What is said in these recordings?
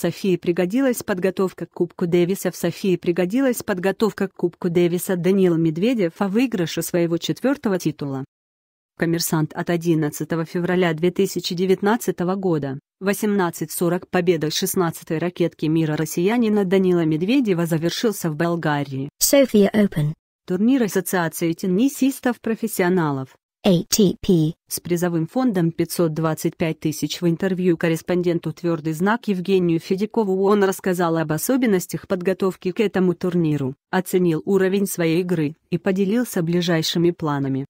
Софии пригодилась подготовка к Кубку Дэвиса. В Софии пригодилась подготовка к Кубку Дэвиса Данила Медведев о выигрыше своего четвертого титула. Коммерсант от 11 февраля 2019 года, 18.40 победа 16-й ракетки мира россиянина Данила Медведева завершился в Болгарии. София Open. Турнир Ассоциации теннисистов-профессионалов. ATP. С призовым фондом 525 тысяч в интервью корреспонденту «Твердый знак» Евгению Федякову он рассказал об особенностях подготовки к этому турниру, оценил уровень своей игры и поделился ближайшими планами.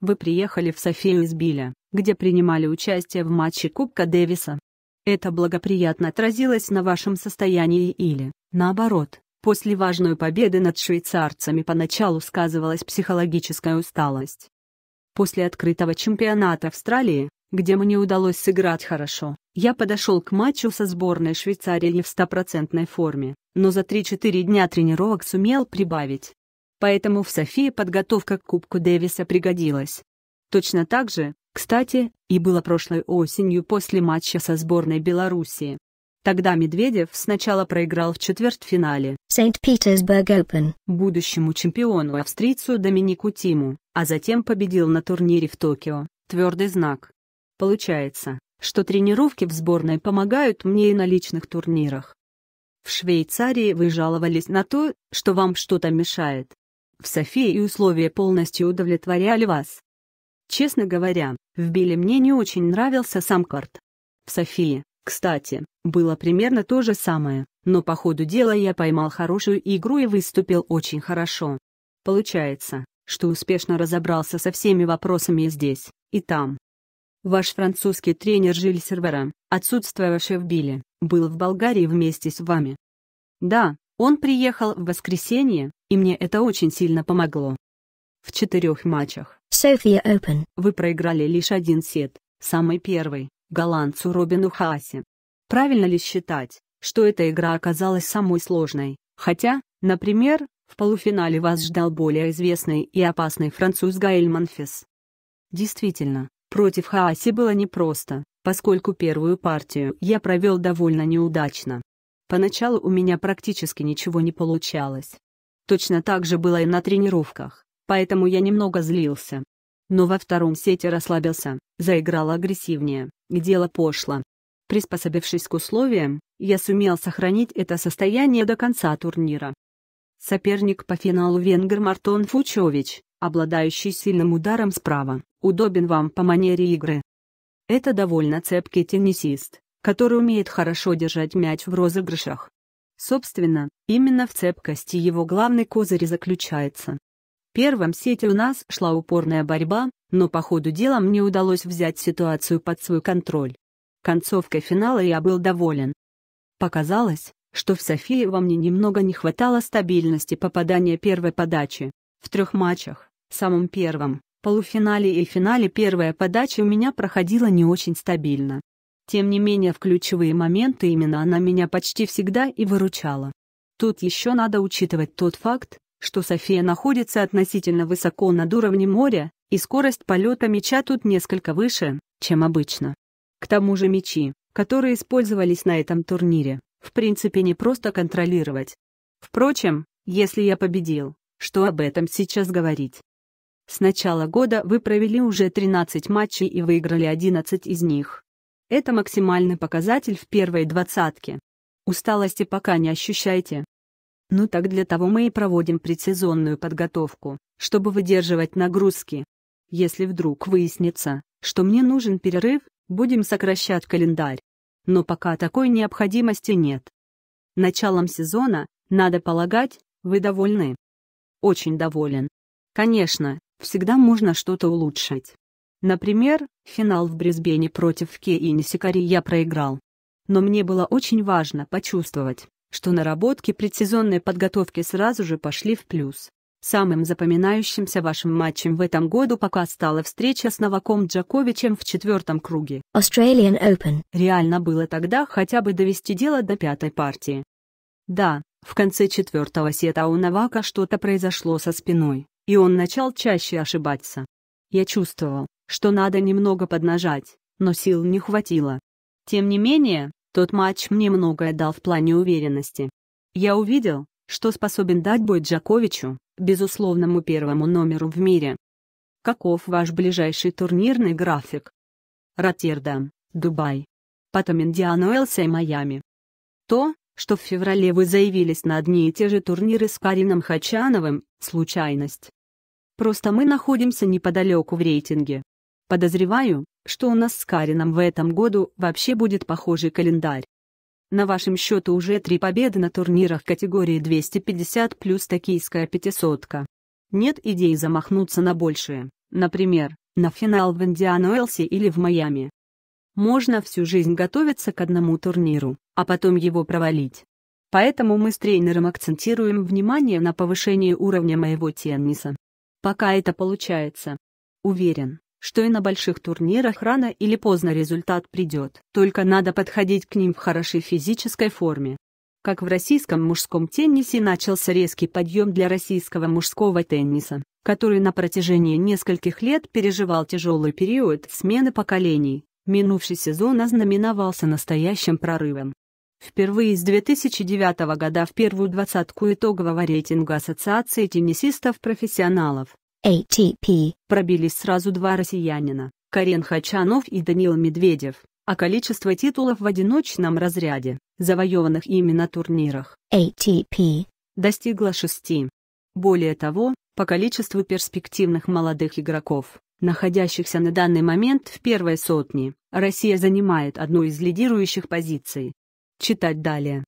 Вы приехали в Софию из Биля, где принимали участие в матче Кубка Дэвиса. Это благоприятно отразилось на вашем состоянии или, наоборот, после важной победы над швейцарцами поначалу сказывалась психологическая усталость. После открытого чемпионата Австралии, где мне удалось сыграть хорошо, я подошел к матчу со сборной Швейцарии в стопроцентной форме, но за 3-4 дня тренировок сумел прибавить. Поэтому в Софии подготовка к Кубку Дэвиса пригодилась. Точно так же, кстати, и было прошлой осенью после матча со сборной Белоруссии, Тогда Медведев сначала проиграл в четвертьфинале Saint-Petersburg Open будущему чемпиону австрийцу Доминику Тиму, а затем победил на турнире в Токио. Твердый знак. Получается, что тренировки в сборной помогают мне и на личных турнирах. В Швейцарии вы жаловались на то, что вам что-то мешает. В Софии условия полностью удовлетворяли вас. Честно говоря, в Биле мне не очень нравился сам карт. В Софии кстати, было примерно то же самое, но по ходу дела я поймал хорошую игру и выступил очень хорошо. Получается, что успешно разобрался со всеми вопросами и здесь, и там. Ваш французский тренер Жиль Сервера, отсутствовавший в Биле, был в Болгарии вместе с вами. Да, он приехал в воскресенье, и мне это очень сильно помогло. В четырех матчах София Open. вы проиграли лишь один сет, самый первый, голландцу Робину Хаасе. Правильно ли считать, что эта игра оказалась самой сложной, хотя, например, в полуфинале вас ждал более известный и опасный француз Гаэль Манфис? Действительно, против Хааси было непросто, поскольку первую партию я провел довольно неудачно. Поначалу у меня практически ничего не получалось. Точно так же было и на тренировках, поэтому я немного злился. Но во втором сете расслабился, заиграл агрессивнее, Дело пошло. Приспособившись к условиям, я сумел сохранить это состояние до конца турнира. Соперник по финалу венгер Мартон Фучович, обладающий сильным ударом справа, удобен вам по манере игры. Это довольно цепкий теннисист, который умеет хорошо держать мяч в розыгрышах. Собственно, именно в цепкости его главный козырь заключается. В первом сете у нас шла упорная борьба, но по ходу дела мне удалось взять ситуацию под свой контроль. Концовкой финала я был доволен. Показалось, что в Софии во мне немного не хватало стабильности попадания первой подачи. В трех матчах, самом первом, полуфинале и финале первая подача у меня проходила не очень стабильно. Тем не менее в ключевые моменты именно она меня почти всегда и выручала. Тут еще надо учитывать тот факт, что София находится относительно высоко над уровнем моря, и скорость полета меча тут несколько выше, чем обычно. К тому же мечи, которые использовались на этом турнире, в принципе не просто контролировать. Впрочем, если я победил, что об этом сейчас говорить? С начала года вы провели уже 13 матчей и выиграли 11 из них. Это максимальный показатель в первой двадцатке. Усталости пока не ощущаете. Ну так для того мы и проводим предсезонную подготовку, чтобы выдерживать нагрузки, если вдруг выяснится, что мне нужен перерыв, будем сокращать календарь. Но пока такой необходимости нет. Началом сезона, надо полагать, вы довольны. Очень доволен. Конечно, всегда можно что-то улучшить. Например, финал в Брисбене против Кеини Сикари я проиграл. Но мне было очень важно почувствовать, что наработки предсезонной подготовки сразу же пошли в плюс. Самым запоминающимся вашим матчем в этом году пока стала встреча с Новаком Джаковичем в четвертом круге. Australian Open. Реально было тогда хотя бы довести дело до пятой партии. Да, в конце четвертого сета у Новака что-то произошло со спиной, и он начал чаще ошибаться. Я чувствовал, что надо немного поднажать, но сил не хватило. Тем не менее, тот матч мне многое дал в плане уверенности. Я увидел, что способен дать бой Джаковичу, безусловному первому номеру в мире. Каков ваш ближайший турнирный график? Роттердам, Дубай. Потом Индиануэлса и Майами. То, что в феврале вы заявились на одни и те же турниры с Карином Хачановым, случайность. Просто мы находимся неподалеку в рейтинге. Подозреваю, что у нас с Карином в этом году вообще будет похожий календарь. На вашем счету уже три победы на турнирах категории 250 плюс токийская пятисотка. Нет идей замахнуться на большее, например, на финал в Индиану Элси или в Майами. Можно всю жизнь готовиться к одному турниру, а потом его провалить. Поэтому мы с тренером акцентируем внимание на повышении уровня моего тенниса. Пока это получается. Уверен, что и на больших турнирах рано или поздно результат придет, только надо подходить к ним в хорошей физической форме. Как в российском мужском теннисе начался резкий подъем для российского мужского тенниса, который на протяжении нескольких лет переживал тяжелый период смены поколений, минувший сезон ознаменовался настоящим прорывом. Впервые с 2009 года в первую двадцатку итогового рейтинга Ассоциации теннисистов-профессионалов ATP. Пробились сразу два россиянина, Карен Хачанов и Даниил Медведев, а количество титулов в одиночном разряде, завоеванных ими на турнирах ATP, достигло шести. Более того, по количеству перспективных молодых игроков, находящихся на данный момент в первой сотне, Россия занимает одну из лидирующих позиций. Читать далее.